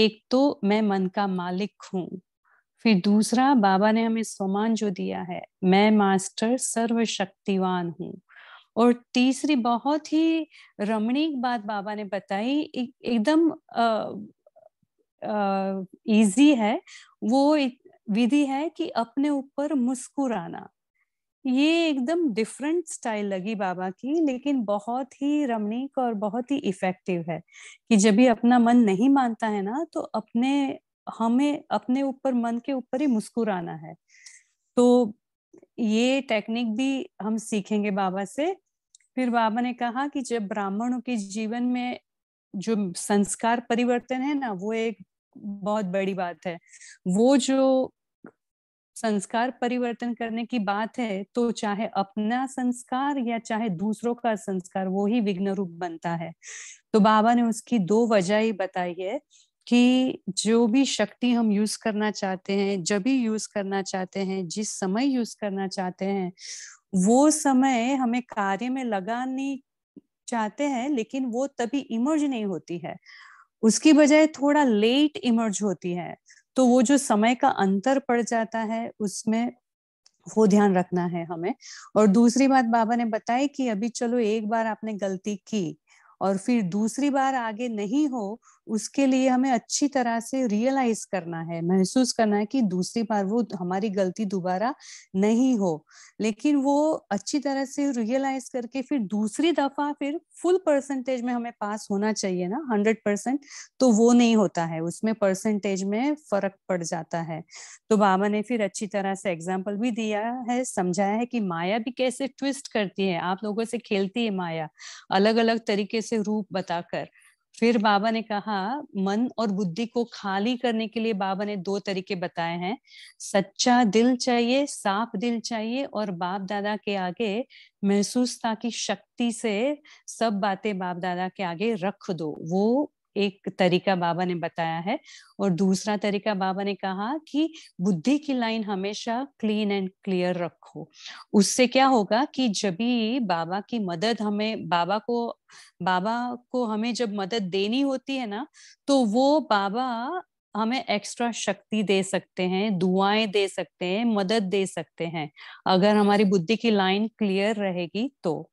एक तो मैं मन का मालिक हूँ फिर दूसरा बाबा ने हमें समान जो दिया है मैं मास्टर सर्वशक्तिवान हूँ और तीसरी बहुत ही रमणीक बात बाबा ने बताई एकदम इजी है वो विधि है कि अपने ऊपर मुस्कुराना ये एकदम डिफरेंट स्टाइल लगी बाबा की लेकिन बहुत ही रमणीक और बहुत ही इफेक्टिव है कि जब भी अपना मन नहीं मानता है ना तो अपने हमें अपने ऊपर मन के ऊपर ही मुस्कुराना है तो ये टेक्निक भी हम सीखेंगे बाबा से फिर बाबा ने कहा कि जब ब्राह्मणों के जीवन में जो संस्कार परिवर्तन है ना वो एक बहुत बड़ी बात है वो जो संस्कार परिवर्तन करने की बात है तो चाहे अपना संस्कार या चाहे दूसरों का संस्कार वो ही विघ्न रूप बनता है तो बाबा ने उसकी दो वजह ही बताई है कि जो भी शक्ति हम यूज करना चाहते हैं जब भी यूज करना चाहते हैं जिस समय यूज करना चाहते हैं वो समय हमें कार्य में लगानी चाहते हैं लेकिन वो तभी इमर्ज नहीं होती है उसकी बजाय थोड़ा लेट इमर्ज होती है तो वो जो समय का अंतर पड़ जाता है उसमें वो ध्यान रखना है हमें और दूसरी बात बाबा ने बताई कि अभी चलो एक बार आपने गलती की और फिर दूसरी बार आगे नहीं हो उसके लिए हमें अच्छी तरह से रियलाइज करना है महसूस करना है कि दूसरी बार वो हमारी गलती दोबारा नहीं हो लेकिन वो अच्छी तरह से रियलाइज करके फिर दूसरी दफा फिर फुल परसेंटेज में हमें पास होना चाहिए ना हंड्रेड परसेंट तो वो नहीं होता है उसमें परसेंटेज में फर्क पड़ जाता है तो बाबा ने फिर अच्छी तरह से एग्जाम्पल भी दिया है समझाया है कि माया भी कैसे ट्विस्ट करती है आप लोगों से खेलती है माया अलग अलग तरीके से रूप बताकर फिर बाबा ने कहा मन और बुद्धि को खाली करने के लिए बाबा ने दो तरीके बताए हैं सच्चा दिल चाहिए साफ दिल चाहिए और बाप दादा के आगे महसूसता की शक्ति से सब बातें बाप दादा के आगे रख दो वो एक तरीका बाबा ने बताया है और दूसरा तरीका बाबा ने कहा कि बुद्धि की लाइन हमेशा क्लीन एंड क्लियर रखो उससे क्या होगा कि जब भी बाबा की मदद हमें बाबा को बाबा को हमें जब मदद देनी होती है ना तो वो बाबा हमें एक्स्ट्रा शक्ति दे सकते हैं दुआएं दे सकते हैं मदद दे सकते हैं अगर हमारी बुद्धि की लाइन क्लियर रहेगी तो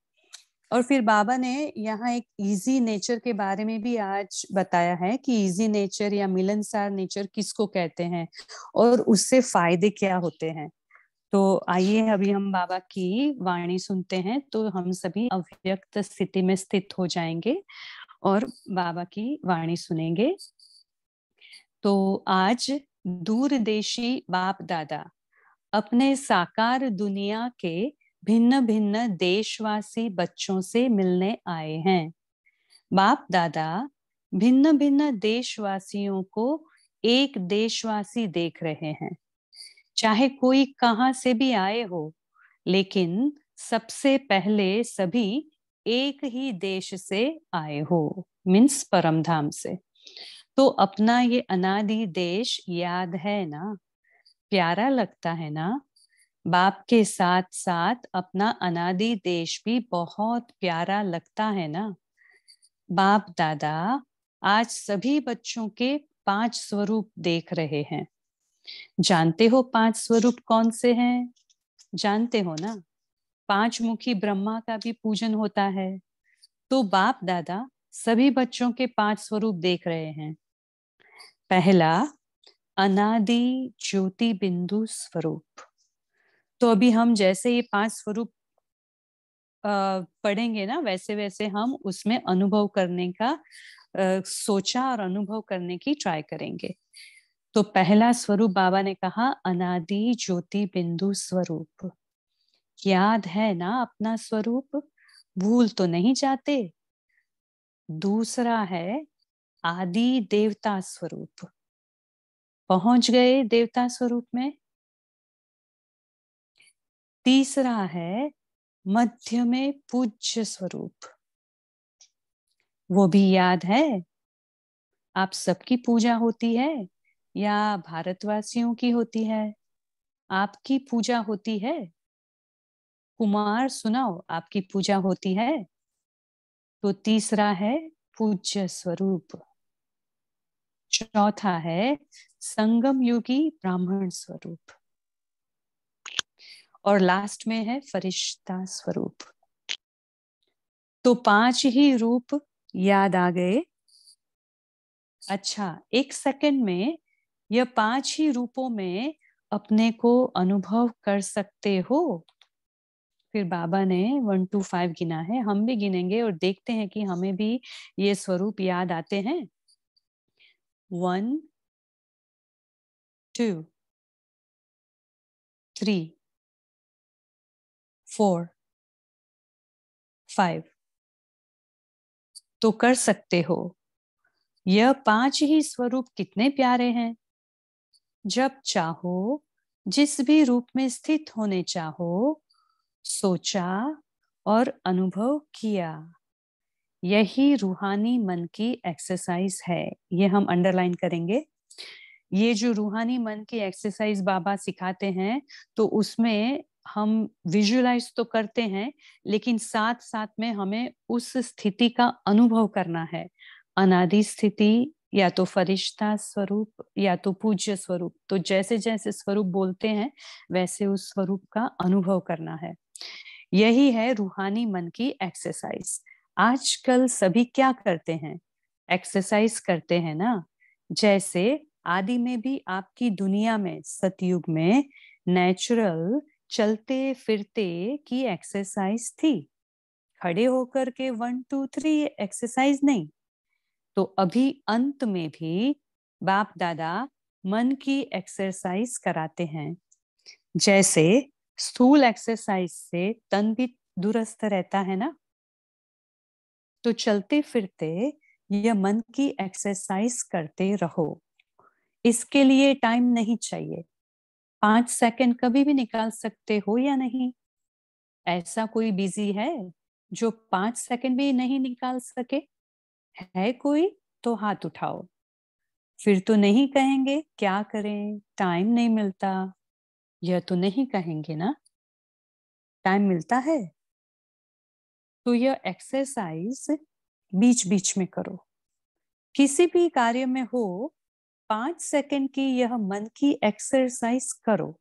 और फिर बाबा ने यहाँ एक इजी नेचर के बारे में भी आज बताया है कि इजी नेचर या मिलनसार नेचर किसको कहते हैं और उससे फायदे क्या होते हैं तो आइए अभी हम बाबा की वाणी सुनते हैं तो हम सभी अव्यक्त स्थिति में स्थित हो जाएंगे और बाबा की वाणी सुनेंगे तो आज दूरदेशी बाप दादा अपने साकार दुनिया के भिन्न भिन्न देशवासी बच्चों से मिलने आए हैं बाप दादा भिन्न भिन्न देशवासियों को एक देशवासी देख रहे हैं चाहे कोई कहां से भी आए हो लेकिन सबसे पहले सभी एक ही देश से आए हो मीन्स परमधाम से तो अपना ये अनादि देश याद है ना प्यारा लगता है ना बाप के साथ साथ अपना अनादि देश भी बहुत प्यारा लगता है ना बाप दादा आज सभी बच्चों के पांच स्वरूप देख रहे हैं जानते हो पांच स्वरूप कौन से हैं जानते हो ना पांच मुखी ब्रह्मा का भी पूजन होता है तो बाप दादा सभी बच्चों के पांच स्वरूप देख रहे हैं पहला अनादि ज्योति बिंदु स्वरूप तो अभी हम जैसे ये पांच स्वरूप पढ़ेंगे ना वैसे वैसे हम उसमें अनुभव करने का आ, सोचा और अनुभव करने की ट्राई करेंगे तो पहला स्वरूप बाबा ने कहा अनादि ज्योति बिंदु स्वरूप याद है ना अपना स्वरूप भूल तो नहीं जाते दूसरा है आदि देवता स्वरूप पहुंच गए देवता स्वरूप में तीसरा है मध्य में पूज्य स्वरूप वो भी याद है आप सबकी पूजा होती है या भारतवासियों की होती है आपकी पूजा होती है कुमार सुनाओ आपकी पूजा होती है तो तीसरा है पूज्य स्वरूप चौथा है संगम योगी ब्राह्मण स्वरूप और लास्ट में है फरिश्ता स्वरूप तो पांच ही रूप याद आ गए अच्छा एक सेकंड में यह पांच ही रूपों में अपने को अनुभव कर सकते हो फिर बाबा ने वन टू फाइव गिना है हम भी गिनेंगे और देखते हैं कि हमें भी ये स्वरूप याद आते हैं one two three four five तो कर सकते हो यह पांच ही स्वरूप कितने प्यारे हैं जब चाहो जिस भी रूप में स्थित होने चाहो सोचा और अनुभव किया यही रूहानी मन की एक्सरसाइज है ये हम अंडरलाइन करेंगे ये जो रूहानी मन की एक्सरसाइज बाबा सिखाते हैं तो उसमें हम विजुअलाइज तो करते हैं लेकिन साथ साथ में हमें उस स्थिति का अनुभव करना है अनादि स्थिति या तो फरिश्ता स्वरूप या तो पूज्य स्वरूप तो जैसे जैसे स्वरूप बोलते हैं वैसे उस स्वरूप का अनुभव करना है यही है रूहानी मन की एक्सरसाइज आजकल सभी क्या करते हैं एक्सरसाइज करते हैं ना जैसे आदि में भी आपकी दुनिया में सतयुग में नेचुरल चलते फिरते की एक्सरसाइज थी खड़े होकर के वन टू थ्री एक्सरसाइज नहीं तो अभी अंत में भी बाप दादा मन की एक्सरसाइज कराते हैं जैसे स्थूल एक्सरसाइज से तन भी दुरुस्त रहता है ना तो चलते फिरते यह मन की एक्सरसाइज करते रहो इसके लिए टाइम नहीं चाहिए पांच सेकंड कभी भी निकाल सकते हो या नहीं ऐसा कोई बिजी है जो पांच सेकंड भी नहीं निकाल सके है कोई तो हाथ उठाओ फिर तो नहीं कहेंगे क्या करें टाइम नहीं मिलता यह तो नहीं कहेंगे ना टाइम मिलता है तो यह एक्सरसाइज बीच बीच में करो किसी भी कार्य में हो पांच सेकंड की यह मन की एक्सरसाइज करो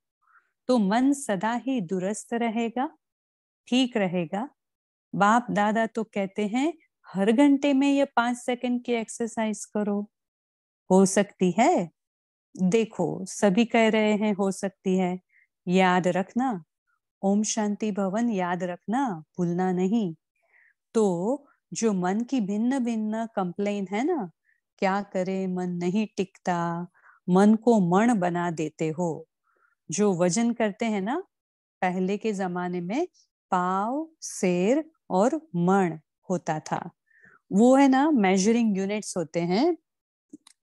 तो मन सदा ही दुरुस्त रहेगा ठीक रहेगा बाप दादा तो कहते हैं हर घंटे में यह पांच सेकंड की एक्सरसाइज करो हो सकती है देखो सभी कह रहे हैं हो सकती है याद रखना ओम शांति भवन याद रखना भूलना नहीं तो जो मन की भिन्न भिन्न कंप्लेन है ना क्या करे मन नहीं टिकता मन को मण बना देते हो जो वजन करते हैं ना पहले के जमाने में पाव शेर और मण होता था वो है ना मेजरिंग यूनिट्स होते हैं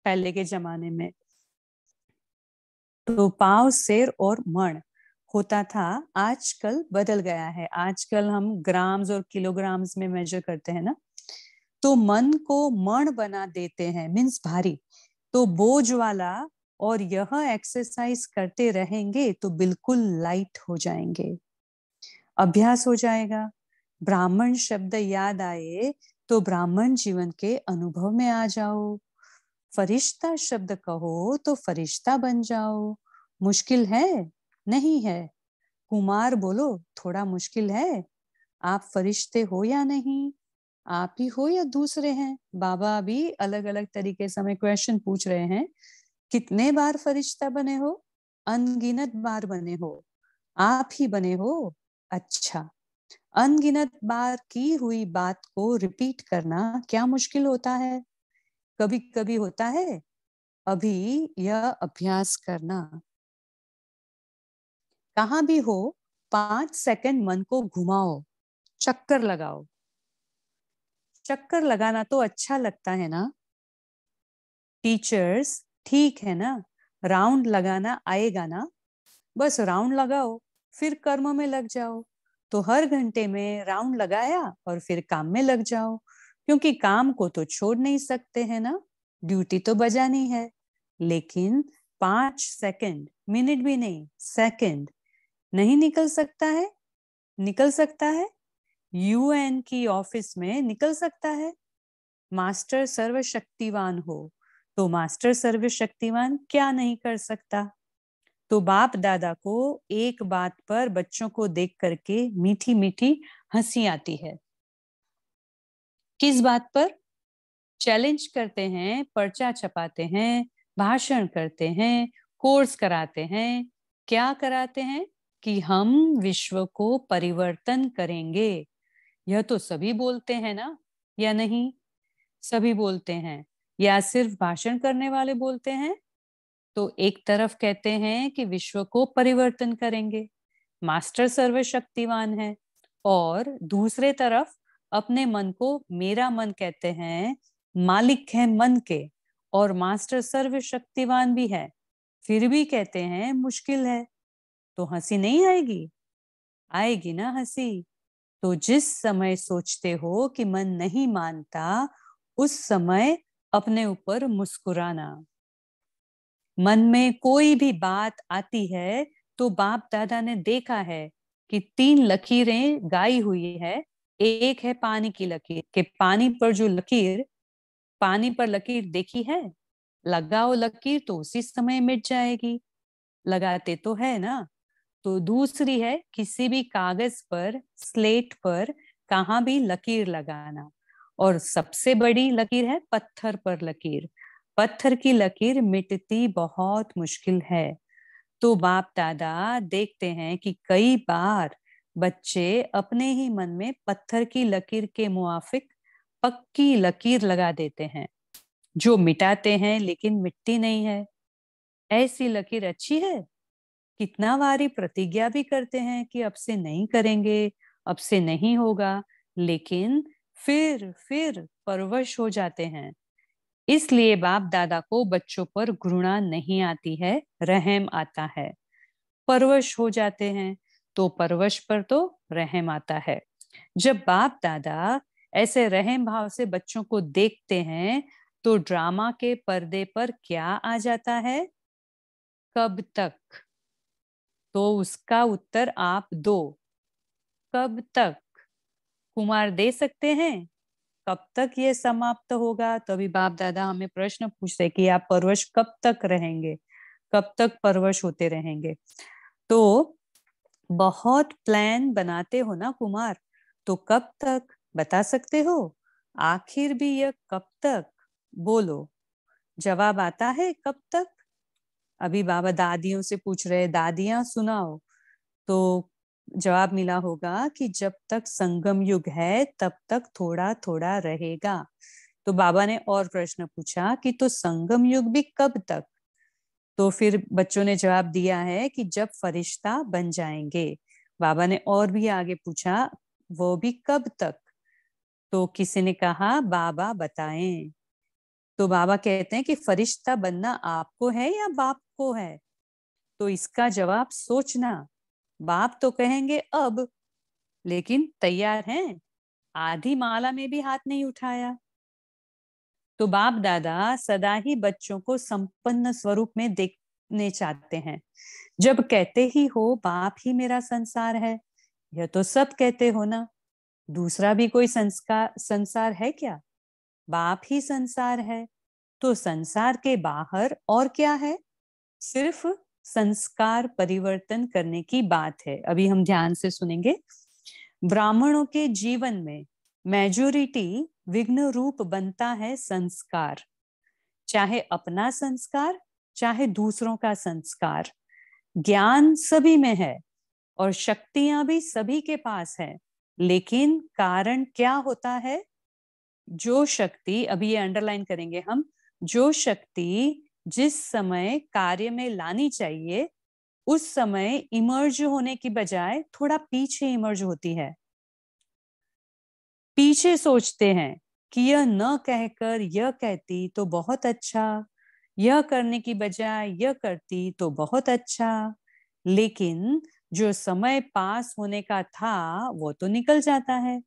पहले के जमाने में तो पाव शेर और मण होता था आजकल बदल गया है आजकल हम ग्राम्स और किलोग्राम्स में मेजर करते हैं ना तो मन को मण बना देते हैं मीन्स भारी तो बोझ वाला और यह एक्सरसाइज करते रहेंगे तो बिल्कुल लाइट हो जाएंगे अभ्यास हो जाएगा ब्राह्मण शब्द याद आए तो ब्राह्मण जीवन के अनुभव में आ जाओ फरिश्ता शब्द कहो तो फरिश्ता बन जाओ मुश्किल है नहीं है कुमार बोलो थोड़ा मुश्किल है आप फरिश्ते हो या नहीं आप ही हो या दूसरे हैं बाबा भी अलग अलग तरीके से हमें क्वेश्चन पूछ रहे हैं कितने बार फरिश्ता बने हो अनगिनत बार बने हो आप ही बने हो अच्छा अनगिनत बार की हुई बात को रिपीट करना क्या मुश्किल होता है कभी कभी होता है अभी यह अभ्यास करना कहा भी हो पांच सेकंड मन को घुमाओ चक्कर लगाओ चक्कर लगाना तो अच्छा लगता है ना टीचर्स ठीक है ना राउंड लगाना आएगा ना बस राउंड लगाओ फिर कर्म में लग जाओ तो हर घंटे में राउंड लगाया और फिर काम में लग जाओ क्योंकि काम को तो छोड़ नहीं सकते है ना ड्यूटी तो बजानी है लेकिन पांच सेकंड मिनट भी नहीं सेकंड नहीं निकल सकता है निकल सकता है यूएन की ऑफिस में निकल सकता है मास्टर सर्वशक्तिवान हो तो मास्टर सर्वशक्तिवान क्या नहीं कर सकता तो बाप दादा को एक बात पर बच्चों को देख करके मीठी मीठी हंसी आती है किस बात पर चैलेंज करते हैं पर्चा छपाते हैं भाषण करते हैं कोर्स कराते हैं क्या कराते हैं कि हम विश्व को परिवर्तन करेंगे यह तो सभी बोलते हैं ना या नहीं सभी बोलते हैं या सिर्फ भाषण करने वाले बोलते हैं तो एक तरफ कहते हैं कि विश्व को परिवर्तन करेंगे मास्टर सर्वशक्तिवान है और दूसरे तरफ अपने मन को मेरा मन कहते हैं मालिक है मन के और मास्टर सर्वशक्तिवान भी है फिर भी कहते हैं मुश्किल है तो हंसी नहीं आएगी आएगी ना हंसी तो जिस समय सोचते हो कि मन नहीं मानता उस समय अपने ऊपर मुस्कुराना मन में कोई भी बात आती है तो बाप दादा ने देखा है कि तीन लकीरें गाई हुई है एक है पानी की लकीर के पानी पर जो लकीर पानी पर लकीर देखी है लगाओ लकीर तो उसी समय मिट जाएगी लगाते तो है ना तो दूसरी है किसी भी कागज पर स्लेट पर कहा भी लकीर लगाना और सबसे बड़ी लकीर है पत्थर पर लकीर पत्थर की लकीर मिटती बहुत मुश्किल है तो बाप दादा देखते हैं कि कई बार बच्चे अपने ही मन में पत्थर की लकीर के मुआफिक पक्की लकीर लगा देते हैं जो मिटाते हैं लेकिन मिट्टी नहीं है ऐसी लकीर अच्छी है कितना बारी प्रतिज्ञा भी करते हैं कि अब से नहीं करेंगे अब से नहीं होगा लेकिन फिर फिर परवश हो जाते हैं इसलिए बाप दादा को बच्चों पर घृणा नहीं आती है रहम आता है परवश हो जाते हैं तो परवश पर तो रहम आता है जब बाप दादा ऐसे रहम भाव से बच्चों को देखते हैं तो ड्रामा के पर्दे पर क्या आ जाता है कब तक तो उसका उत्तर आप दो कब तक कुमार दे सकते हैं कब तक ये समाप्त होगा तो अभी बाप दादा हमें प्रश्न पूछते कि आप परवश कब तक रहेंगे कब तक परवश होते रहेंगे तो बहुत प्लान बनाते हो ना कुमार तो कब तक बता सकते हो आखिर भी यह कब तक बोलो जवाब आता है कब तक अभी बाबा दादियों से पूछ रहे दादियां सुनाओ तो जवाब मिला होगा कि जब तक संगम युग है तब तक थोड़ा थोड़ा रहेगा तो बाबा ने और प्रश्न पूछा कि तो संगम युग भी कब तक तो फिर बच्चों ने जवाब दिया है कि जब फरिश्ता बन जाएंगे बाबा ने और भी आगे पूछा वो भी कब तक तो किसी ने कहा बाबा बताएं तो बाबा कहते हैं कि फरिश्ता बनना आपको है या बाप को है तो इसका जवाब सोचना बाप तो कहेंगे अब लेकिन तैयार हैं आधी माला में भी हाथ नहीं उठाया तो बाप दादा सदा ही बच्चों को संपन्न स्वरूप में देखने चाहते हैं जब कहते ही हो बाप ही मेरा संसार है यह तो सब कहते हो ना दूसरा भी कोई संस्कार संसार है क्या बाप ही संसार है तो संसार के बाहर और क्या है सिर्फ संस्कार परिवर्तन करने की बात है अभी हम ध्यान से सुनेंगे ब्राह्मणों के जीवन में मेजोरिटी विघ्न रूप बनता है संस्कार चाहे अपना संस्कार चाहे दूसरों का संस्कार ज्ञान सभी में है और शक्तियां भी सभी के पास है लेकिन कारण क्या होता है जो शक्ति अभी ये अंडरलाइन करेंगे हम जो शक्ति जिस समय कार्य में लानी चाहिए उस समय इमर्ज होने की बजाय थोड़ा पीछे इमर्ज होती है पीछे सोचते हैं कि यह न कहकर यह कहती तो बहुत अच्छा यह करने की बजाय यह करती तो बहुत अच्छा लेकिन जो समय पास होने का था वो तो निकल जाता है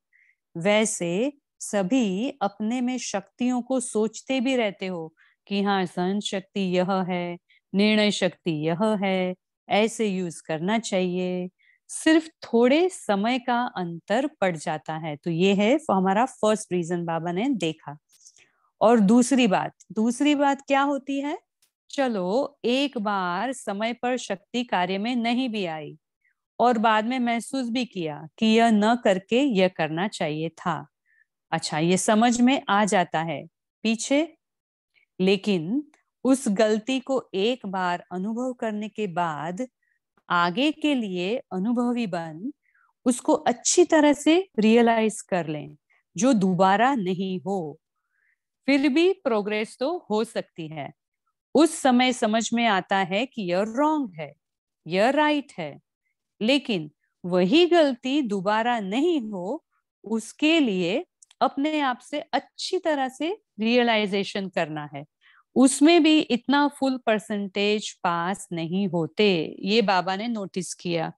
वैसे सभी अपने में शक्तियों को सोचते भी रहते हो कि हाँ सहन शक्ति यह है निर्णय शक्ति यह है ऐसे यूज करना चाहिए सिर्फ थोड़े समय का अंतर पड़ जाता है तो ये है हमारा फर्स्ट रीजन बाबा ने देखा और दूसरी बात दूसरी बात क्या होती है चलो एक बार समय पर शक्ति कार्य में नहीं भी आई और बाद में महसूस भी किया कि यह न करके यह करना चाहिए था अच्छा ये समझ में आ जाता है पीछे लेकिन उस गलती को एक बार अनुभव करने के बाद आगे के लिए अनुभवी बन उसको अच्छी तरह से रियलाइज कर लें जो दोबारा नहीं हो फिर भी प्रोग्रेस तो हो सकती है उस समय समझ में आता है कि यह रॉन्ग है यह राइट right है लेकिन वही गलती दोबारा नहीं हो उसके लिए अपने आप से अच्छी तरह से रियलाइजेशन करना है उसमें भी इतना फुल परसेंटेज पास नहीं होते ये बाबा ने नोटिस किया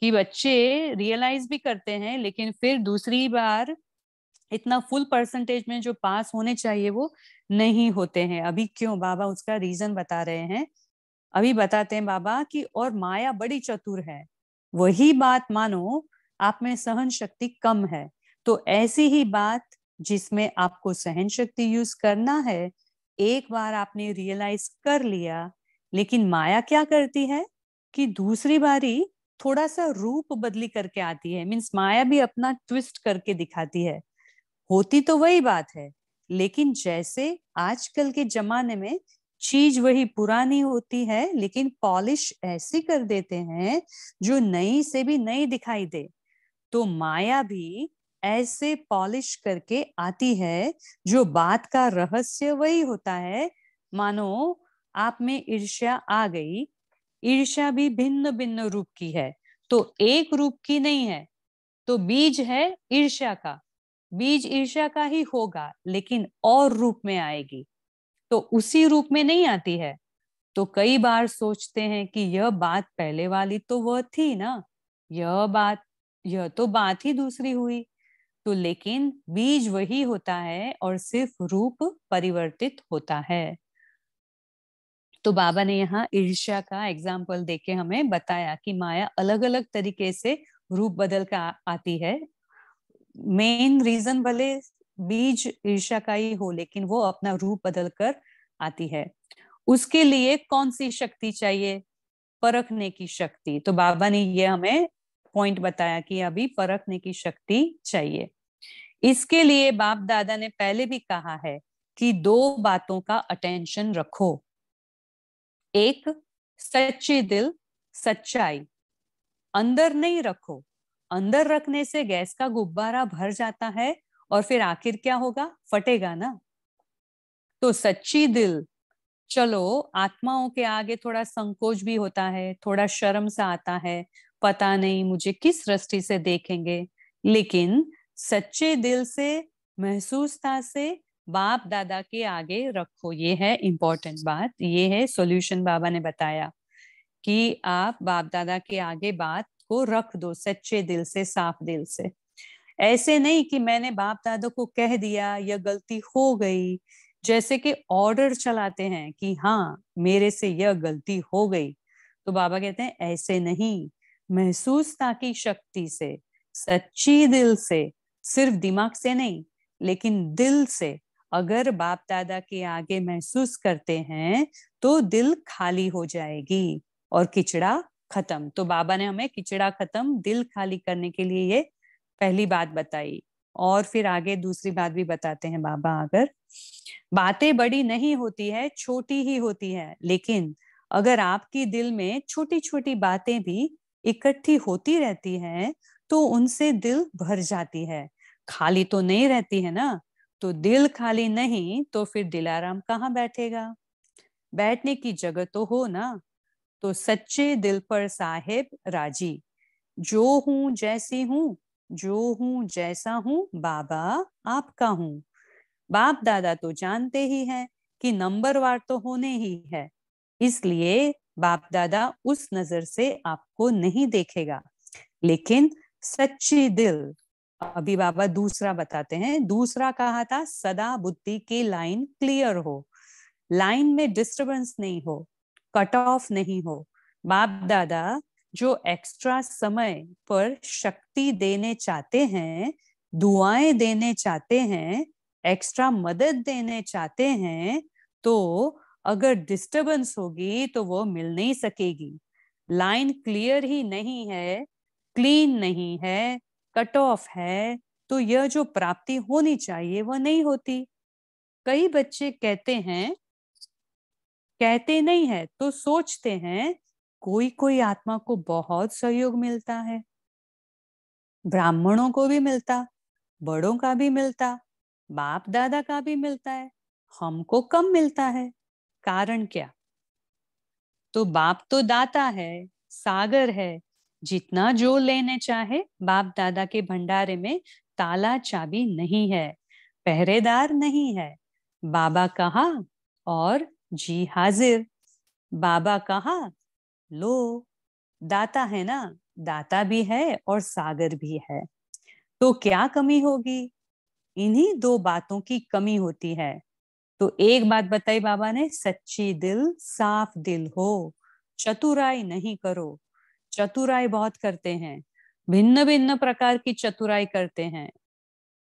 कि बच्चे रियलाइज भी करते हैं लेकिन फिर दूसरी बार इतना फुल परसेंटेज में जो पास होने चाहिए वो नहीं होते हैं अभी क्यों बाबा उसका रीजन बता रहे हैं अभी बताते हैं बाबा कि और माया बड़ी चतुर है वही बात मानो आप में सहन शक्ति कम है तो ऐसी ही बात जिसमें आपको सहन शक्ति यूज करना है एक बार आपने रियलाइज कर लिया लेकिन माया क्या करती है कि दूसरी बारी थोड़ा सा रूप बदली करके आती है मीन्स माया भी अपना ट्विस्ट करके दिखाती है होती तो वही बात है लेकिन जैसे आजकल के जमाने में चीज वही पुरानी होती है लेकिन पॉलिश ऐसी कर देते हैं जो नई से भी नई दिखाई दे तो माया भी ऐसे पॉलिश करके आती है जो बात का रहस्य वही होता है मानो आप में ईर्ष्या आ गई ईर्ष्या भी भिन्न भिन्न रूप की है तो एक रूप की नहीं है तो बीज है ईर्ष्या का बीज ईर्ष्या का ही होगा लेकिन और रूप में आएगी तो उसी रूप में नहीं आती है तो कई बार सोचते हैं कि यह बात पहले वाली तो वह थी ना यह बात यह तो बात ही दूसरी हुई तो लेकिन बीज वही होता है और सिर्फ रूप परिवर्तित होता है तो बाबा ने यहाँ ईर्ष्या का एग्जाम्पल देके हमें बताया कि माया अलग अलग तरीके से रूप बदल कर आती है मेन रीजन भले बीज ईर्ष्या का ही हो लेकिन वो अपना रूप बदल कर आती है उसके लिए कौन सी शक्ति चाहिए परखने की शक्ति तो बाबा ने ये हमें पॉइंट बताया कि अभी परखने की शक्ति चाहिए इसके लिए बाप दादा ने पहले भी कहा है कि दो बातों का अटेंशन रखो एक सच्चे दिल सच्चाई अंदर नहीं रखो अंदर रखने से गैस का गुब्बारा भर जाता है और फिर आखिर क्या होगा फटेगा ना तो सच्ची दिल चलो आत्माओं के आगे थोड़ा संकोच भी होता है थोड़ा शर्म सा आता है पता नहीं मुझे किस दृष्टि से देखेंगे लेकिन सच्चे दिल से महसूसता से बाप दादा के आगे रखो ये है इम्पोर्टेंट बात ये है सॉल्यूशन बाबा ने बताया कि आप बाप दादा के आगे बात को रख दो सच्चे दिल से साफ दिल से ऐसे नहीं कि मैंने बाप दादा को कह दिया या गलती हो गई जैसे कि ऑर्डर चलाते हैं कि हाँ मेरे से यह गलती हो गई तो बाबा कहते हैं ऐसे नहीं महसूसता की शक्ति से सच्ची दिल से सिर्फ दिमाग से नहीं लेकिन दिल से अगर बाप दादा के आगे महसूस करते हैं तो दिल खाली हो जाएगी और किचड़ा खत्म तो बाबा ने हमें किचड़ा खत्म दिल खाली करने के लिए ये पहली बात बताई और फिर आगे दूसरी बात भी बताते हैं बाबा अगर बातें बड़ी नहीं होती है छोटी ही होती है लेकिन अगर आपकी दिल में छोटी छोटी बातें भी इकट्ठी होती रहती हैं तो उनसे दिल भर जाती है खाली तो नहीं रहती है ना तो दिल खाली नहीं तो फिर दिलाराम कहाँ बैठेगा बैठने की जगह तो हो ना तो सच्चे दिल पर साहेब राजी जो हूं जैसी हूँ जो हूं जैसा हूं बाबा आपका हूं बाप दादा तो जानते ही हैं कि नंबरवार तो होने ही है इसलिए बाप दादा उस नजर से आपको नहीं देखेगा लेकिन सच्ची दिल अभी बाबा दूसरा बताते हैं दूसरा कहा था सदा बुद्धि की लाइन क्लियर हो लाइन में डिस्टरबेंस नहीं हो कट ऑफ नहीं हो बाप दादा जो एक्स्ट्रा समय पर शक्ति देने चाहते हैं दुआएं देने चाहते हैं एक्स्ट्रा मदद देने चाहते हैं तो अगर डिस्टरबेंस होगी तो वो मिल नहीं सकेगी लाइन क्लियर ही नहीं है क्लीन नहीं है कट ऑफ है तो यह जो प्राप्ति होनी चाहिए वह नहीं होती कई बच्चे कहते हैं कहते नहीं है तो सोचते हैं कोई कोई आत्मा को बहुत सहयोग मिलता है ब्राह्मणों को भी मिलता बड़ों का भी मिलता बाप दादा का भी मिलता है हमको कम मिलता है कारण क्या तो बाप तो दाता है सागर है जितना जो लेने चाहे बाप दादा के भंडारे में ताला चाबी नहीं है पहरेदार नहीं है बाबा कहा और जी हाजिर बाबा कहा लो दाता है ना दाता भी है और सागर भी है तो क्या कमी होगी इन्हीं दो बातों की कमी होती है तो एक बात बताई बाबा ने सच्ची दिल साफ दिल हो चतुराई नहीं करो चतुराई बहुत करते हैं भिन्न भिन्न प्रकार की चतुराई करते हैं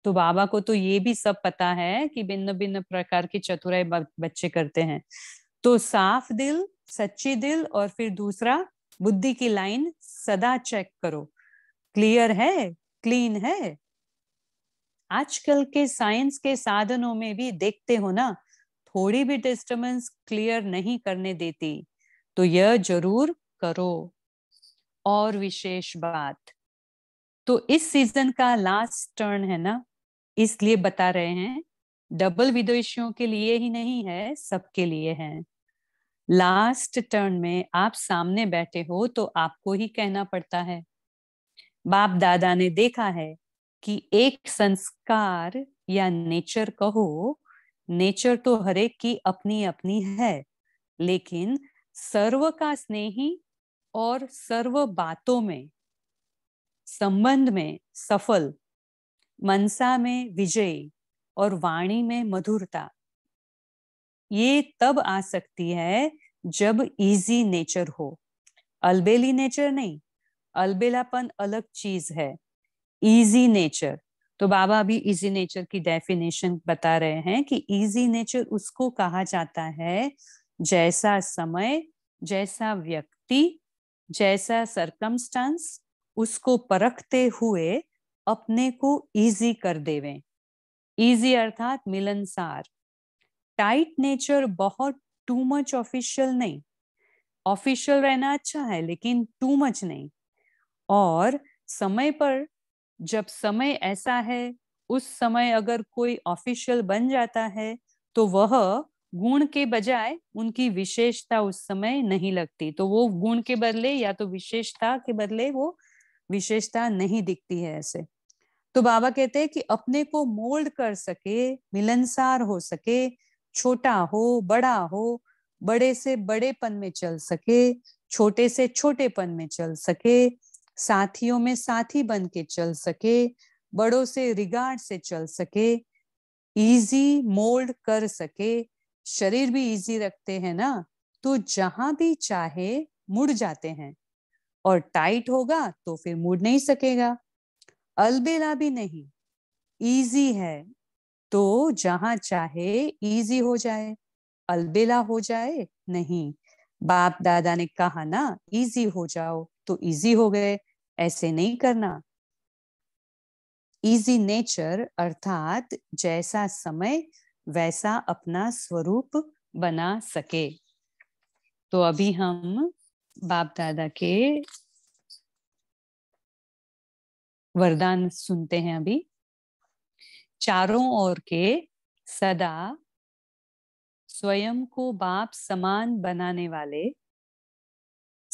तो बाबा को तो ये भी सब पता है कि भिन्न भिन्न प्रकार की चतुराई बच्चे करते हैं तो साफ दिल सच्ची दिल और फिर दूसरा बुद्धि की लाइन सदा चेक करो क्लियर है क्लीन है आजकल के साइंस के साधनों में भी देखते हो ना थोड़ी भी डिस्टर्बेंस क्लियर नहीं करने देती तो यह जरूर करो और विशेष बात तो इस सीजन का लास्ट टर्न है ना इसलिए बता रहे हैं डबल विदेशियों के लिए ही नहीं है सबके लिए है लास्ट टर्न में आप सामने बैठे हो तो आपको ही कहना पड़ता है बाप दादा ने देखा है कि एक संस्कार या नेचर कहो नेचर तो हरेक की अपनी अपनी है लेकिन सर्व का स्नेही और सर्व बातों में संबंध में सफल मनसा में विजय और वाणी में मधुरता ये तब आ सकती है जब इजी नेचर हो अलबेली नेचर नहीं अलबेलापन अलग चीज है इजी नेचर तो बाबा अभी इजी नेचर की डेफिनेशन बता रहे हैं कि इजी नेचर उसको कहा जाता है जैसा समय जैसा व्यक्ति जैसा सरकमस्टांस उसको परखते हुए अपने को इजी कर देवे इजी अर्थात मिलनसार टाइट नेचर बहुत टू मच ऑफिशियल नहीं ऑफिशियल रहना अच्छा है लेकिन टू मच नहीं और समय पर जब समय ऐसा है उस समय अगर कोई ऑफिशियल बन जाता है तो वह गुण के बजाय उनकी विशेषता उस समय नहीं लगती तो वो गुण के बदले या तो विशेषता के बदले वो विशेषता नहीं दिखती है ऐसे तो बाबा कहते हैं कि अपने को मोल्ड कर सके मिलनसार हो सके छोटा हो बड़ा हो बड़े से बड़ेपन में चल सके छोटे से छोटेपन में चल सके साथियों में साथी बन के चल सके बड़ों से रिगार्ड से चल सके इजी मोल्ड कर सके शरीर भी इजी रखते हैं ना तो जहां भी चाहे मुड़ जाते हैं और टाइट होगा तो फिर मुड़ नहीं सकेगा अलबेला भी नहीं इजी है तो जहां चाहे इजी हो जाए अलबेला हो जाए नहीं बाप दादा ने कहा ना इजी हो जाओ तो इजी हो गए ऐसे नहीं करना इजी नेचर अर्थात जैसा समय वैसा अपना स्वरूप बना सके तो अभी हम बाप दादा के वरदान सुनते हैं अभी चारों ओर के सदा स्वयं को बाप समान बनाने वाले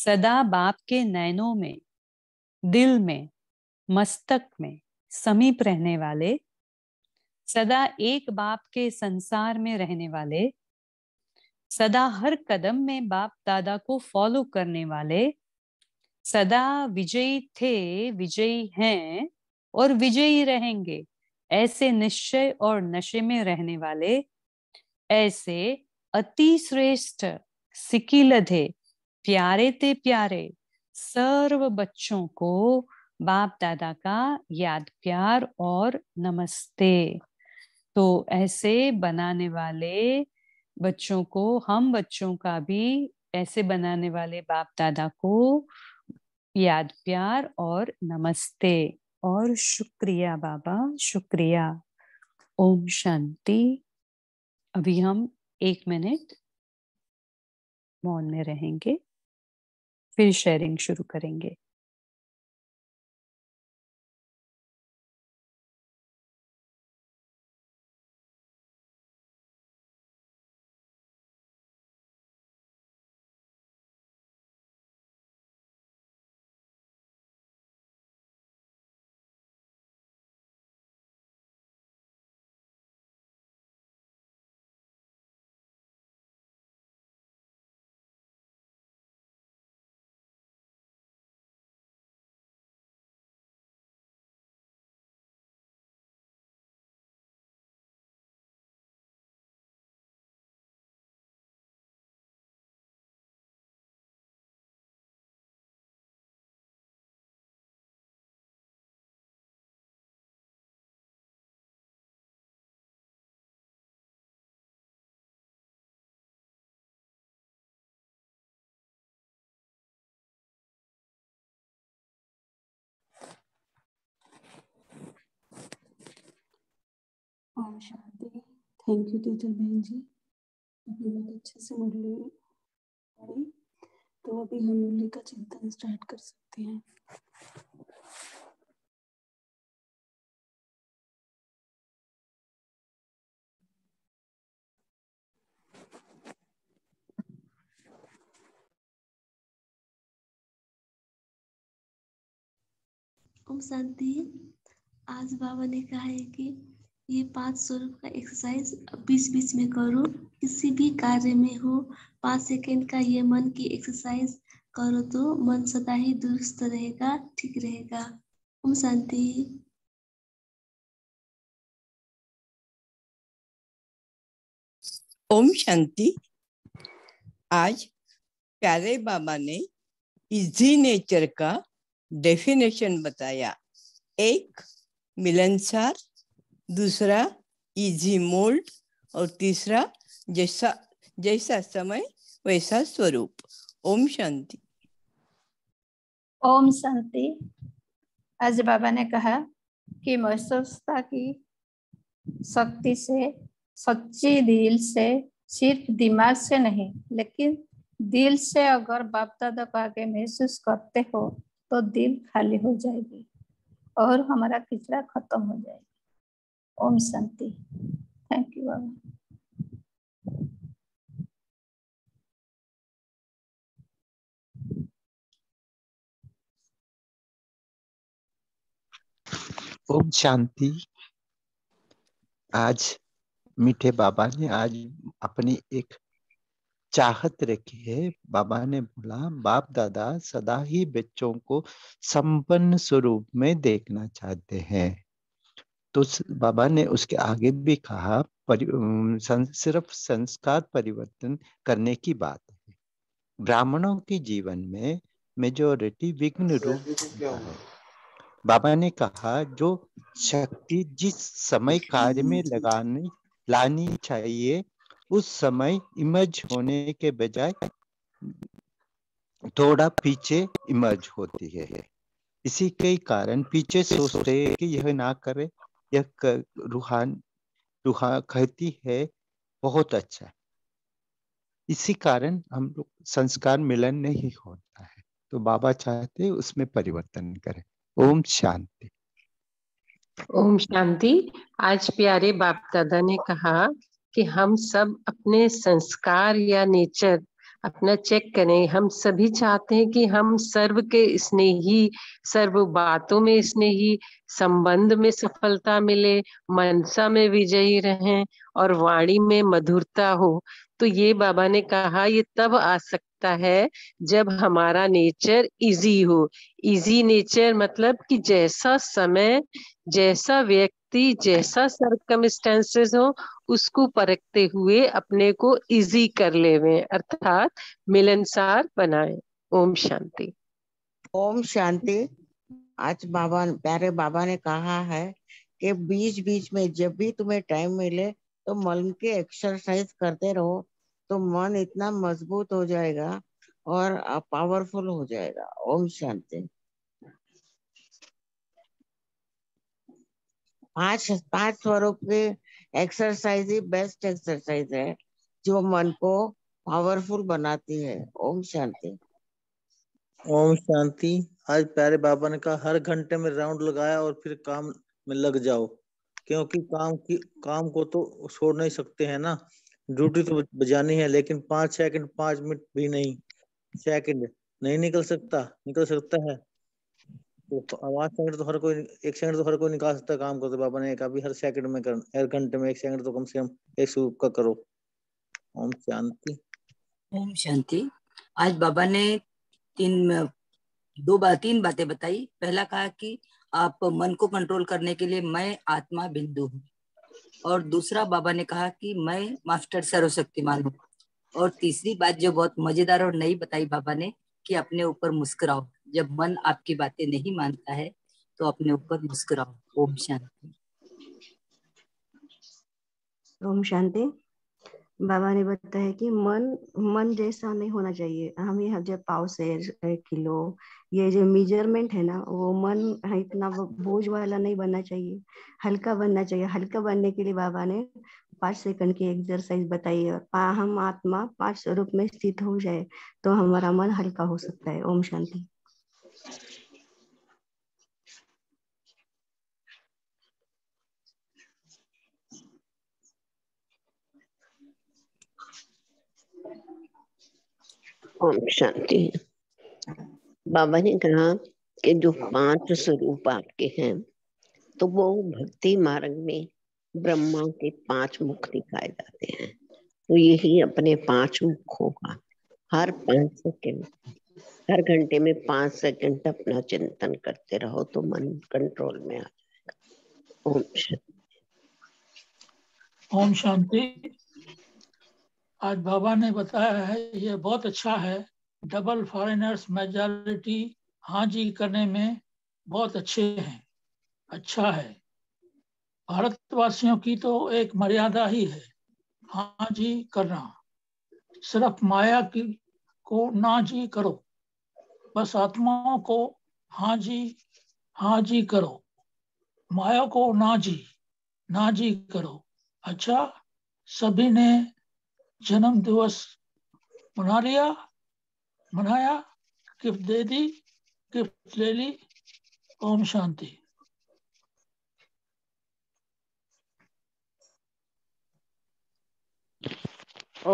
सदा बाप के नैनों में दिल में मस्तक में समीप रहने वाले सदा एक बाप के संसार में रहने वाले सदा हर कदम में बाप दादा को फॉलो करने वाले सदा विजयी थे विजयी हैं और विजयी रहेंगे ऐसे निश्चय और नशे में रहने वाले ऐसे अति श्रेष्ठ सिकीलधे प्यारे ते प्यारे सर्व बच्चों को बाप दादा का याद प्यार और नमस्ते तो ऐसे बनाने वाले बच्चों को हम बच्चों का भी ऐसे बनाने वाले बाप दादा को याद प्यार और नमस्ते और शुक्रिया बाबा शुक्रिया ओम शांति अभी हम एक मिनट मौन में रहेंगे फिर शेयरिंग शुरू करेंगे शांति थैंक यू टीचर बहन जी बहुत अच्छे से मुरली पढ़ी तो अभी हम मुरली का चिंतन स्टार्ट कर सकते हैं ओम शांति आज बाबा ने कहा है कि ये पांच स्वरूप का एक्सरसाइज बीच बीच में करो किसी भी कार्य में हो पाँच सेकेंड का ये मन की एक्सरसाइज करो तो मन सदा ही दुरुस्त रहेगा ठीक रहेगा ओम शांति ओम शांति आज प्यारे बाबा ने इजी नेचर का डेफिनेशन बताया एक मिलनसार दूसरा इजी मोल्ड और तीसरा जैसा जैसा समय वैसा स्वरूप ओम शांति ओम शांति आज बाबा ने कहा कि महसूसता की शक्ति से सच्ची दिल से सिर्फ दिमाग से नहीं लेकिन दिल से अगर बाप दादा को आगे महसूस करते हो तो दिल खाली हो जाएगी और हमारा किचरा खत्म हो जाएगा ओम शांति थैंक यू बाबा ओम शांति आज मीठे बाबा ने आज अपनी एक चाहत रखी है बाबा ने बोला बाप दादा सदा ही बच्चों को संपन्न स्वरूप में देखना चाहते हैं तो बाबा ने उसके आगे भी कहा सं, सिर्फ संस्कार परिवर्तन करने की बात है ब्राह्मणों के जीवन में मेजोरिटी विघ्न अच्छा, रूप है बाबा ने कहा जो शक्ति जिस समय कार्य में लगाने लानी चाहिए उस समय इमर्ज होने के बजाय थोड़ा पीछे इमर्ज होती है इसी के कारण पीछे सोचते हैं कि यह ना करे यह रूहान रूहान कहती है बहुत अच्छा है इसी कारण हम लोग संस्कार मिलन नहीं होता है तो बाबा चाहते उसमें परिवर्तन करें ओम शांति ओम शांति आज प्यारे बाप दादा ने कहा कि हम सब अपने संस्कार या नेचर अपना चेक करें हम सभी चाहते हैं कि हम सर्व के स्नेही सर्व बातों में स्नेही संबंध में सफलता मिले मनसा में विजयी रहें और वाणी में मधुरता हो तो ये बाबा ने कहा ये तब आ सकता है जब हमारा नेचर इजी हो इजी नेचर मतलब कि जैसा समय जैसा व्यक्ति व्यक्ति जैसा सर्कमस्टेंसेस हो उसको परखते हुए अपने को इजी कर लेवे अर्थात मिलनसार बनाए ओम शांति ओम शांति आज बाबा प्यारे बाबा ने कहा है कि बीच बीच में जब भी तुम्हें टाइम मिले तो मन के एक्सरसाइज करते रहो तो मन इतना मजबूत हो जाएगा और पावरफुल हो जाएगा ओम शांति पांच पांच स्वरूप के एक्सरसाइज ही बेस्ट एक्सरसाइज है जो मन को पावरफुल बनाती है ओम शांति ओम शांति आज प्यारे बाबा ने कहा हर घंटे में राउंड लगाया और फिर काम में लग जाओ क्योंकि काम की काम को तो छोड़ नहीं सकते हैं ना ड्यूटी तो बजानी है लेकिन पांच सेकंड पांच मिनट भी नहीं सेकंड नहीं निकल सकता निकल सकता है तो आवाज सेकंड तो हर कोई एक सेकंड तो हर कोई निकाल सकता काम करते बाबा ने कहा हर सेकंड में कर हर घंटे में एक सेकंड तो कम से कम एक सूप का करो ओम शांति ओम शांति आज बाबा ने तीन दो बात तीन बातें बताई पहला कहा कि आप मन को कंट्रोल करने के लिए मैं आत्मा बिंदु हूँ और दूसरा बाबा ने कहा कि मैं मास्टर सर्वशक्तिमान हूँ और तीसरी बात जो बहुत मजेदार और नई बताई बाबा ने कि अपने ऊपर मुस्कुराओ जब मन आपकी बातें नहीं मानता है तो अपने ऊपर मुस्कुराओ ओम शांति ओम शांति बाबा ने बताया कि मन मन जैसा नहीं होना चाहिए हम हमें जब पाव से किलो ये जो मेजरमेंट है ना वो मन इतना बोझ वाला नहीं बनना चाहिए हल्का बनना चाहिए हल्का बनने के लिए बाबा ने पांच सेकंड की एक्सरसाइज बताई है हम आत्मा पांच स्वरूप में स्थित हो जाए तो हमारा मन हल्का हो सकता है ओम शांति ओम शांति बाबा ने कहा कि जो पांच स्वरूप आपके हैं तो वो भक्ति मार्ग में ब्रह्मा के पांच मुख दिखाए जाते हैं तो यही अपने पांच मुखों का हर पांच सेकंड हर घंटे में पांच सेकंड अपना चिंतन करते रहो तो मन कंट्रोल में आ जाएगा ओम शांति ओम शांति आज बाबा ने बताया है ये बहुत अच्छा है डबल फॉरेनर्स मेजॉरिटी हाँ जी करने में बहुत अच्छे हैं अच्छा है भारतवासियों की तो एक मर्यादा ही है हाँ जी करना सिर्फ माया की को ना जी करो बस आत्माओं को हाँ जी हाँ जी करो माया को ना जी ना जी करो अच्छा सभी ने जन्म दिवस मना लिया मनाया गिफ्ट दे दी गिफ्ट ले ली ओम शांति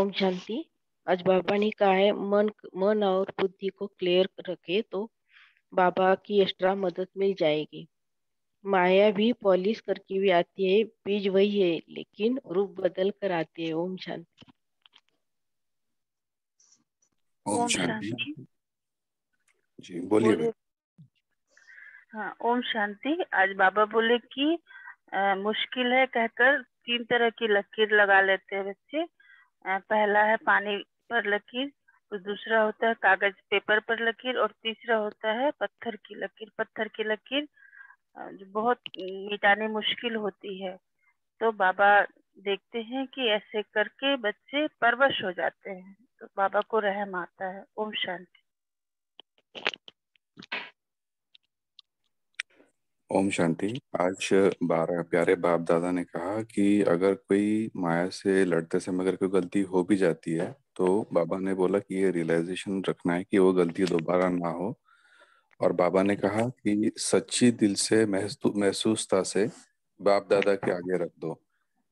ओम शांति आज बाबा ने कहा है मन मन और बुद्धि को क्लियर रखे तो बाबा की एक्स्ट्रा मदद मिल जाएगी माया भी पॉलिश करके भी आती है बीज वही है लेकिन रूप बदल कर आती है ओम शांति ओम शांति जी बोलिए हाँ ओम शांति आज बाबा बोले कि आ, मुश्किल है कहकर तीन तरह की लकीर लगा लेते हैं बच्चे पहला है पानी पर लकीर तो दूसरा होता है कागज पेपर पर लकीर और तीसरा होता है पत्थर की लकीर पत्थर की लकीर जो बहुत मिटानी मुश्किल होती है तो बाबा देखते हैं कि ऐसे करके बच्चे परवश हो जाते हैं बाबा को रहम आता है ओम शांति ओम शांति आज बारह प्यारे बाप दादा ने कहा कि अगर कोई माया से लड़ते समय अगर कोई गलती हो भी जाती है तो बाबा ने बोला कि ये रियलाइजेशन रखना है कि वो गलती दोबारा ना हो और बाबा ने कहा कि सच्ची दिल से महसूसता से बाप दादा के आगे रख दो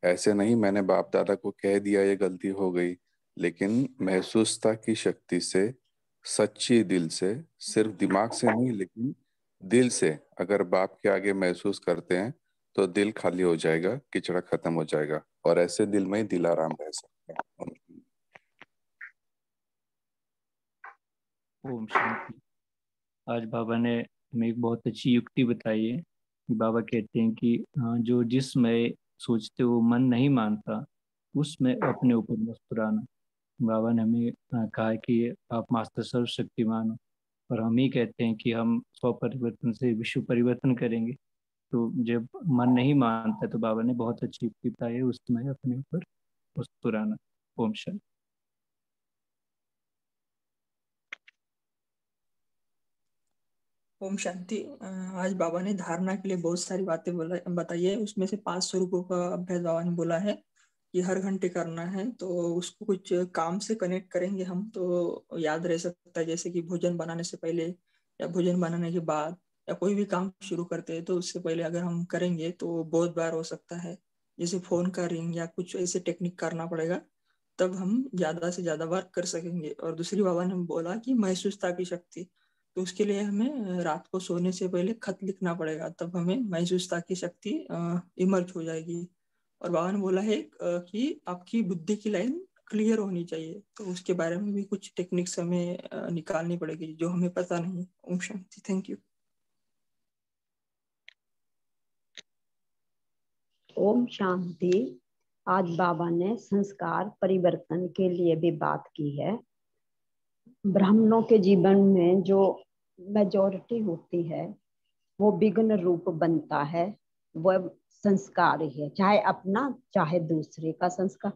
ऐसे नहीं मैंने बाप दादा को कह दिया ये गलती हो गई लेकिन महसूसता की शक्ति से सच्ची दिल से सिर्फ दिमाग से नहीं लेकिन दिल से अगर बाप के आगे महसूस करते हैं तो दिल खाली हो जाएगा किचड़ा खत्म हो जाएगा और ऐसे दिल में ही दिल आराम रह सकता है ओम शांति आज बाबा ने हमें एक बहुत अच्छी युक्ति बताई है बाबा कहते हैं कि हाँ, जो जिसमें सोचते हो मन नहीं मानता उसमें अपने ऊपर मुस्कुराना बाबा ने हमें कहा कि आप मास्टर सर्वशक्तिमान हो और हम ही कहते हैं कि हम स्व परिवर्तन से विश्व परिवर्तन करेंगे तो जब मन नहीं मानता तो बाबा ने बहुत अच्छी पिता है उसमें अपने ऊपर पुराना ओम शांति ओम शांति आज बाबा ने धारणा के लिए बहुत सारी बातें बोला बताई है उसमें से पांच स्वरूपों का अभ्यास बाबा ने बोला है कि हर घंटे करना है तो उसको कुछ काम से कनेक्ट करेंगे हम तो याद रह सकता है जैसे कि भोजन बनाने से पहले या भोजन बनाने के बाद या कोई भी काम शुरू करते हैं तो उससे पहले अगर हम करेंगे तो बहुत बार हो सकता है जैसे फोन का रिंग या कुछ ऐसे टेक्निक करना पड़ेगा तब हम ज्यादा से ज्यादा वर्क कर सकेंगे और दूसरी बाबा ने बोला कि महसूसता की शक्ति तो उसके लिए हमें रात को सोने से पहले खत लिखना पड़ेगा तब हमें महसूसता की शक्ति इमर्ज हो जाएगी और बाबा बोला है कि आपकी बुद्धि की लाइन क्लियर होनी चाहिए तो उसके बारे में भी कुछ टेक्निक्स हमें निकालनी पड़ेगी जो हमें पता नहीं ओम शांति थैंक यू ओम शांति आज बाबा ने संस्कार परिवर्तन के लिए भी बात की है ब्राह्मणों के जीवन में जो मेजोरिटी होती है वो विघ्न रूप बनता है वह संस्कार ही है चाहे अपना चाहे दूसरे का संस्कार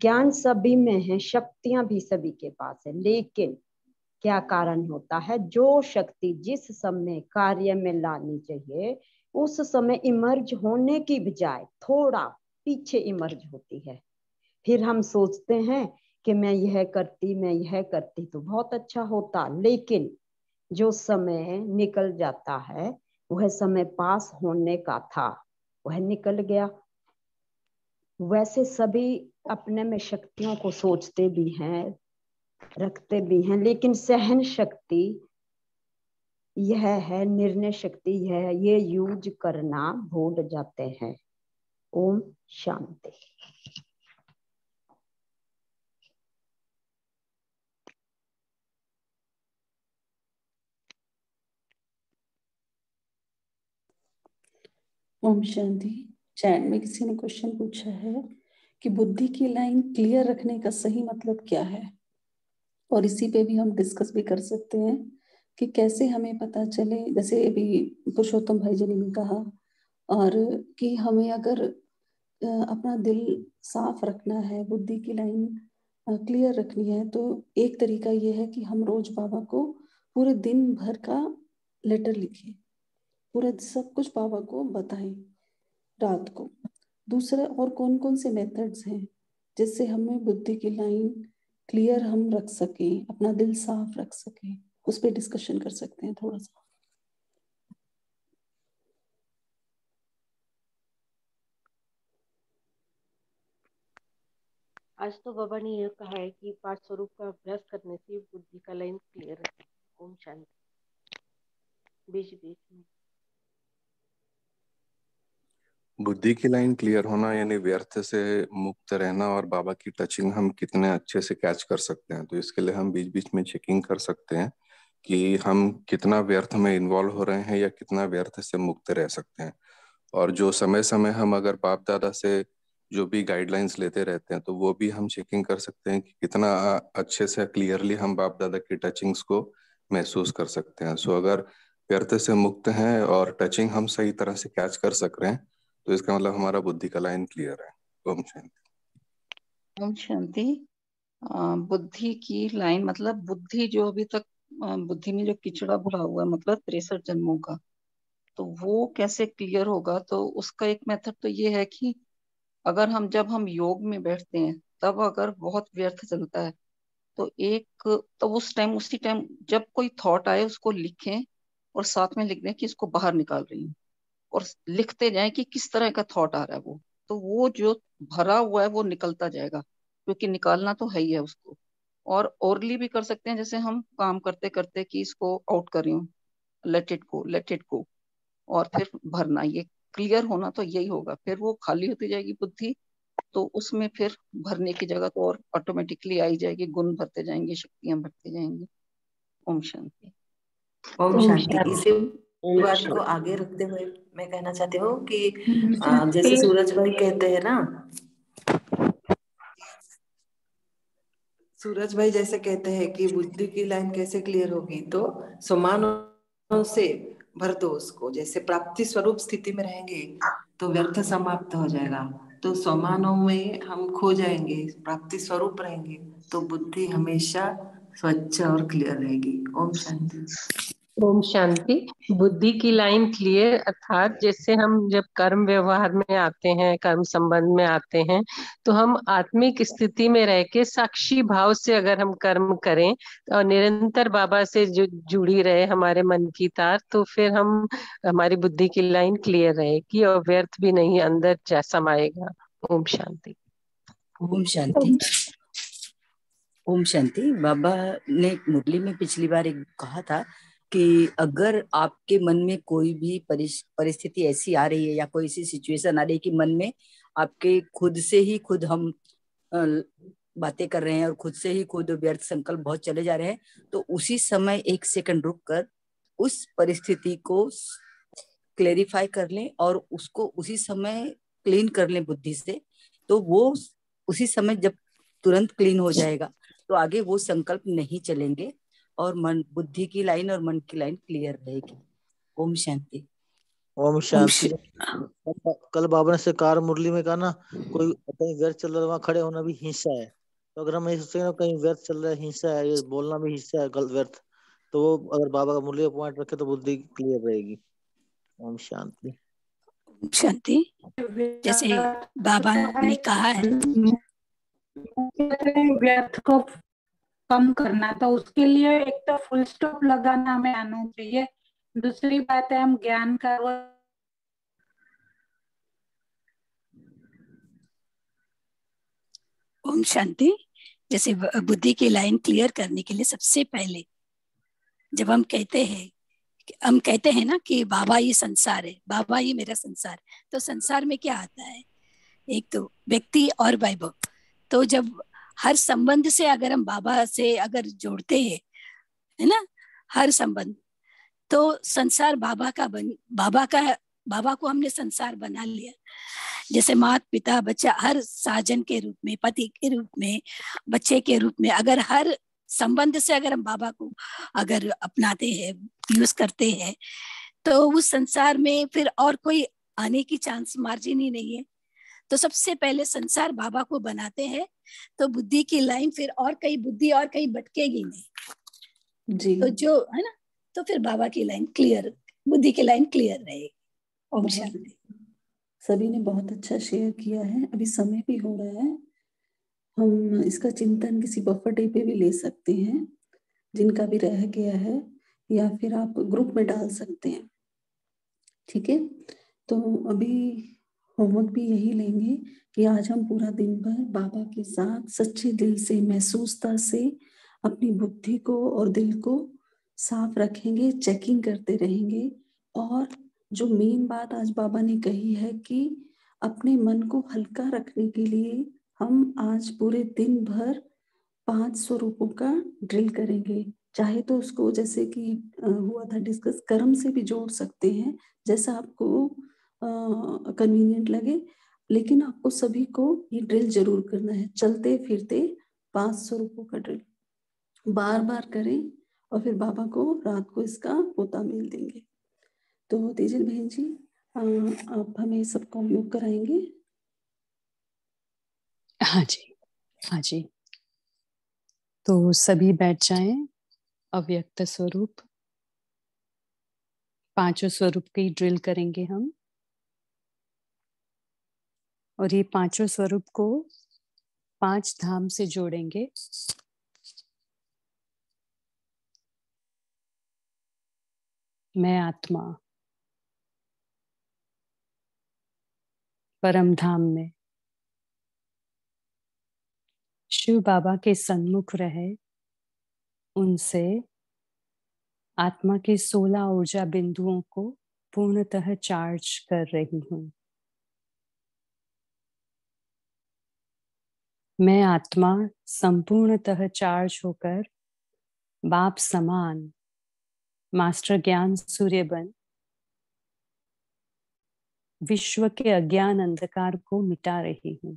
ज्ञान सभी में है शक्तियां भी सभी के पास है लेकिन क्या कारण होता है जो शक्ति जिस समय कार्य में लानी चाहिए उस समय इमर्ज होने की बजाय थोड़ा पीछे इमर्ज होती है फिर हम सोचते हैं कि मैं यह करती मैं यह करती तो बहुत अच्छा होता लेकिन जो समय निकल जाता है वह समय पास होने का था वह निकल गया वैसे सभी अपने में शक्तियों को सोचते भी हैं रखते भी हैं लेकिन सहन शक्ति यह है निर्णय शक्ति यह है ये यूज करना भूल जाते हैं ओम शांति ओम शांति चैन में किसी ने क्वेश्चन पूछा है कि बुद्धि की लाइन क्लियर रखने का सही मतलब क्या है और इसी पे भी हम डिस्कस भी कर सकते हैं कि कैसे हमें पता चले जैसे अभी पुरुषोत्तम भाई जी ने भी कहा और कि हमें अगर अपना दिल साफ रखना है बुद्धि की लाइन क्लियर रखनी है तो एक तरीका यह है कि हम रोज बाबा को पूरे दिन भर का लेटर लिखें पूरा सब कुछ बाबा को बताएं रात को दूसरा और कौन कौन से मेथड्स हैं जिससे हमें बुद्धि की लाइन क्लियर हम रख सके अपना दिल साफ रख सके उस पर डिस्कशन कर सकते हैं थोड़ा सा आज तो बाबा ने यह कहा है कि पांच स्वरूप का अभ्यास करने से बुद्धि का लाइन क्लियर है ओम शांति बीच बीच में बुद्धि की लाइन क्लियर होना यानी व्यर्थ से मुक्त रहना और बाबा की टचिंग हम कितने अच्छे से कैच कर सकते हैं तो इसके लिए हम बीच बीच में चेकिंग कर सकते हैं कि हम कितना व्यर्थ में इन्वॉल्व हो रहे हैं या कितना व्यर्थ से मुक्त रह सकते हैं और जो समय समय हम अगर बाप दादा से जो भी गाइडलाइंस लेते रहते हैं तो वो भी हम चेकिंग कर सकते हैं कि कितना अच्छे से क्लियरली हम बाप दादा की टचिंग्स को महसूस कर सकते हैं सो अगर व्यर्थ से मुक्त हैं और टचिंग हम सही तरह से कैच कर सक रहे हैं तो इसका मतलब हमारा बुद्धि का लाइन क्लियर है ओम शांति ओम शांति बुद्धि की लाइन मतलब बुद्धि जो अभी तक बुद्धि में जो किचड़ा भरा हुआ है मतलब तिरसठ जन्मों का तो वो कैसे क्लियर होगा तो उसका एक मेथड तो ये है कि अगर हम जब हम योग में बैठते हैं तब अगर बहुत व्यर्थ चलता है तो एक तो उस टाइम उसी टाइम जब कोई थॉट आए उसको लिखें और साथ में लिख दें कि इसको बाहर निकाल रही हूँ और लिखते जाए कि किस तरह का थॉट आ रहा है वो तो वो जो भरा हुआ है वो निकलता जाएगा क्योंकि निकालना तो है ही है उसको और ओरली भी कर सकते हैं जैसे हम काम करते करते कि इसको आउट कर let it go let it go और फिर भरना ये क्लियर होना तो यही होगा फिर वो खाली होती जाएगी बुद्धि तो उसमें फिर भरने की जगह तो और ऑटोमेटिकली आई जाएगी गुण भरते जाएंगे शक्तियां भरते जाएंगी ओम शांति ओम शांति बात को तो आगे रखते हुए मैं कहना चाहती हूँ कि हम्म, जैसे सूरज भाई कहते हैं ना सूरज भाई जैसे कहते हैं कि बुद्धि की लाइन कैसे क्लियर होगी तो समान से भर दो उसको जैसे प्राप्ति स्वरूप स्थिति में रहेंगे तो व्यर्थ समाप्त हो जाएगा तो समानों में हम खो जाएंगे प्राप्ति स्वरूप रहेंगे तो बुद्धि हमेशा स्वच्छ और क्लियर रहेगी ओम शांति ओम शांति बुद्धि की लाइन क्लियर अर्थात जैसे हम जब कर्म व्यवहार में आते हैं कर्म संबंध में आते हैं तो हम आत्मिक स्थिति में रह के साक्षी भाव से अगर हम कर्म करें और निरंतर बाबा से जो जुड़ी रहे हमारे मन की तार तो फिर हम हमारी बुद्धि की लाइन क्लियर रहेगी और व्यर्थ भी नहीं अंदर जा समाएगा ओम शांति ओम शांति ओम शांति बाबा ने मुरली में पिछली बार एक कहा था कि अगर आपके मन में कोई भी परिस्थिति ऐसी आ रही है या कोई ऐसी सिचुएशन आ रही है कि मन में आपके खुद से ही खुद हम बातें कर रहे हैं और खुद से ही खुद व्यर्थ संकल्प बहुत चले जा रहे हैं तो उसी समय एक सेकंड रुक कर उस परिस्थिति को क्लेरिफाई कर लें और उसको उसी समय क्लीन कर लें बुद्धि से तो वो उसी समय जब तुरंत क्लीन हो जाएगा तो आगे वो संकल्प नहीं चलेंगे और मन बुद्धि की लाइन और मन की लाइन क्लियर रहेगी ओम शांति ओम शांति कल बाबा ने से कार मुरली में कहा ना कोई कहीं व्यर्थ चल रहा वहां खड़े होना भी हिंसा है तो अगर हम ये सोचते हैं कहीं व्यर्थ चल रहा है हिंसा है ये बोलना भी हिंसा है गलत व्यर्थ तो वो अगर बाबा का मुरली पॉइंट रखे तो बुद्धि क्लियर रहेगी ओम शांति शांति जैसे बाबा ने कहा है व्यर्थ को कम करना तो उसके लिए एक तो फुल स्टॉप लगाना हमें आना चाहिए दूसरी बात है हम ज्ञान का ओम शांति जैसे बुद्धि की लाइन क्लियर करने के लिए सबसे पहले जब हम कहते हैं हम कहते हैं ना कि बाबा ये संसार है बाबा ये मेरा संसार तो संसार में क्या आता है एक तो व्यक्ति और वैभव तो जब हर संबंध से अगर हम बाबा से अगर जोड़ते हैं है ना हर संबंध तो संसार बाबा का बन बाबा का बाबा को हमने संसार बना लिया जैसे माता पिता बच्चा हर साजन के रूप में पति के रूप में बच्चे के रूप में अगर हर संबंध से अगर हम बाबा को अगर अपनाते हैं यूज करते हैं तो उस संसार में फिर और कोई आने की चांस मार्जिन ही नहीं है तो सबसे पहले संसार बाबा को बनाते हैं तो बुद्धि की लाइन फिर और कहीं बुद्धि और कहीं भटकेगी नहीं जी तो जो है ना तो फिर बाबा की लाइन क्लियर बुद्धि की लाइन क्लियर रहेगी सभी ने बहुत अच्छा शेयर किया है अभी समय भी हो रहा है हम इसका चिंतन किसी बफर डे पे भी ले सकते हैं जिनका भी रह गया है या फिर आप ग्रुप में डाल सकते हैं ठीक है तो अभी होमवर्क भी यही लेंगे कि आज हम पूरा दिन भर बाबा के साथ सच्चे दिल से महसूसता से अपनी बुद्धि को और दिल को साफ रखेंगे चेकिंग करते रहेंगे और जो मेन बात आज बाबा ने कही है कि अपने मन को हल्का रखने के लिए हम आज पूरे दिन भर पांच स्वरूपों का ड्रिल करेंगे चाहे तो उसको जैसे कि हुआ था डिस्कस कर्म से भी जोड़ सकते हैं जैसा आपको कन्वीनियंट लगे लेकिन आपको सभी को ये ड्रिल जरूर करना है चलते फिरते पांच सौ रुपयों का ड्रिल बार बार करें और फिर बाबा को रात को इसका पोता मिल देंगे तो तेजल बहन जी आ, आप हमें सबको उपयोग कराएंगे हाँ जी हाँ जी तो सभी बैठ जाएं अव्यक्त स्वरूप पांचों स्वरूप की ड्रिल करेंगे हम और ये पांचों स्वरूप को पांच धाम से जोड़ेंगे मैं आत्मा परम धाम में शिव बाबा के सन्मुख रहे उनसे आत्मा के सोलह ऊर्जा बिंदुओं को पूर्णतः चार्ज कर रही हूं मैं आत्मा संपूर्णतः चार्ज होकर बाप समान मास्टर ज्ञान सूर्य बन विश्व के अज्ञान अंधकार को मिटा रही हूं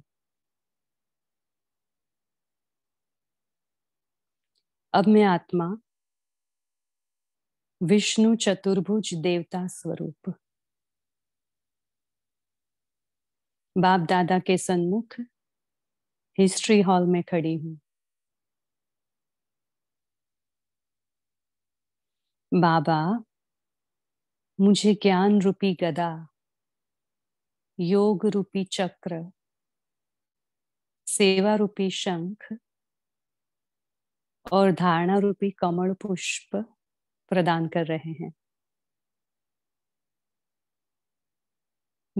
अब मैं आत्मा विष्णु चतुर्भुज देवता स्वरूप बाप दादा के सन्मुख हिस्ट्री हॉल में खड़ी हूं बाबा मुझे ज्ञान रूपी गदा योग रूपी चक्र सेवा रूपी शंख और धारणा रूपी कमल पुष्प प्रदान कर रहे हैं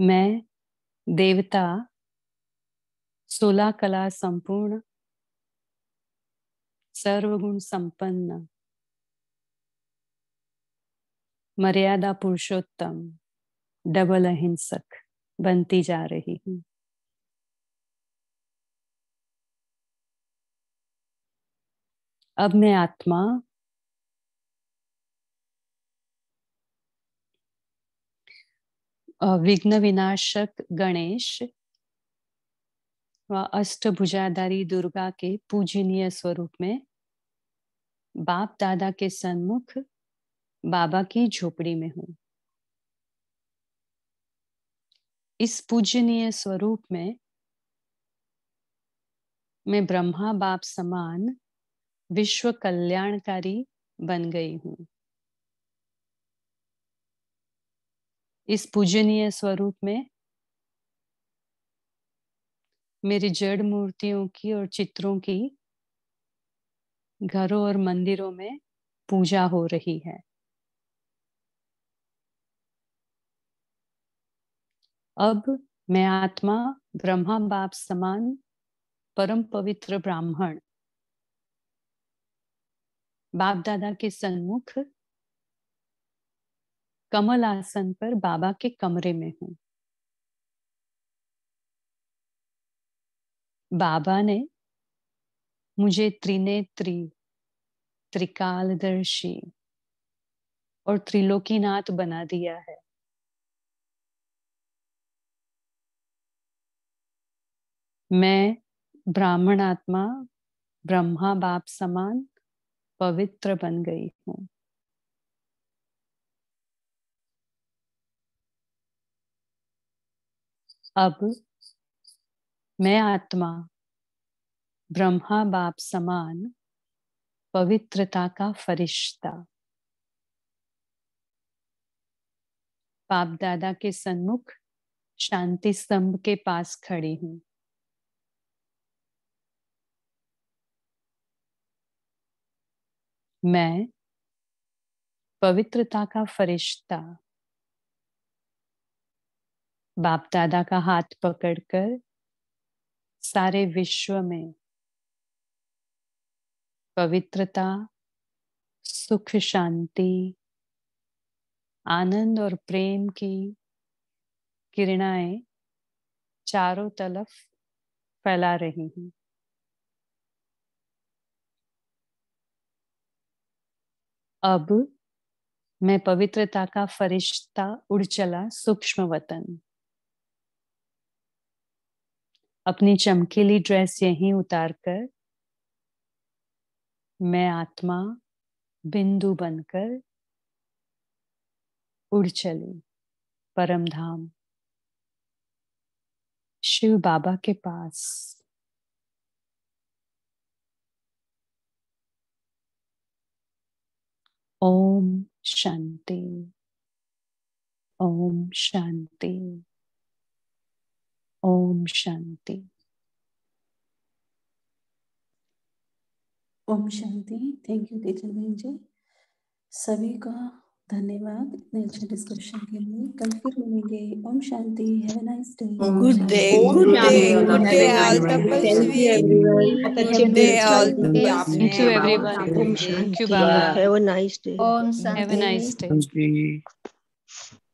मैं देवता सोलह कला संपूर्ण सर्वगुण संपन्न मर्यादा पुरुषोत्तम डबल अहिंसक बनती जा रही हूं अब मैं आत्मा विघ्न विनाशक गणेश व अष्टभुजाधारी दुर्गा के पूजनीय स्वरूप में बाप दादा के सन्मुख बाबा की झोपड़ी में हूं इस पूजनीय स्वरूप में मैं ब्रह्मा बाप समान विश्व कल्याणकारी बन गई हूं इस पूजनीय स्वरूप में मेरी जड़ मूर्तियों की और चित्रों की घरों और मंदिरों में पूजा हो रही है अब मैं आत्मा ब्रह्मा बाप समान परम पवित्र ब्राह्मण बाप दादा के सन्मुख कमल आसन पर बाबा के कमरे में हूं बाबा ने मुझे त्रिनेत्री त्रिकालदर्शी और त्रिलोकीनाथ बना दिया है मैं ब्राह्मण आत्मा ब्रह्मा बाप समान पवित्र बन गई हूं अब मैं आत्मा ब्रह्मा बाप समान पवित्रता का फरिश्ता बाप दादा के सन्मुख शांति स्तंभ के पास खड़ी हूं मैं पवित्रता का फरिश्ता बाप दादा का हाथ पकड़कर सारे विश्व में पवित्रता सुख शांति आनंद और प्रेम की किरणाएं चारों तरफ फैला रही हैं अब मैं पवित्रता का फरिश्ता उड़ चला सूक्ष्म वतन अपनी चमकीली ड्रेस यहीं उतार कर मैं आत्मा बिंदु बनकर उड़ चली परमधाम शिव बाबा के पास ओम शांति ओम शांति ओम शांति ओम शांति थैंक यू टीचर बहन जी सभी का धन्यवाद इतने अच्छे डिस्कशन के लिए कल फिर मिलेंगे ओम शांति have a nice day good day good day good day all thank you everyone good day all thank you everyone thank you Baba have a nice day ओम शांति हैव अ नाइस डे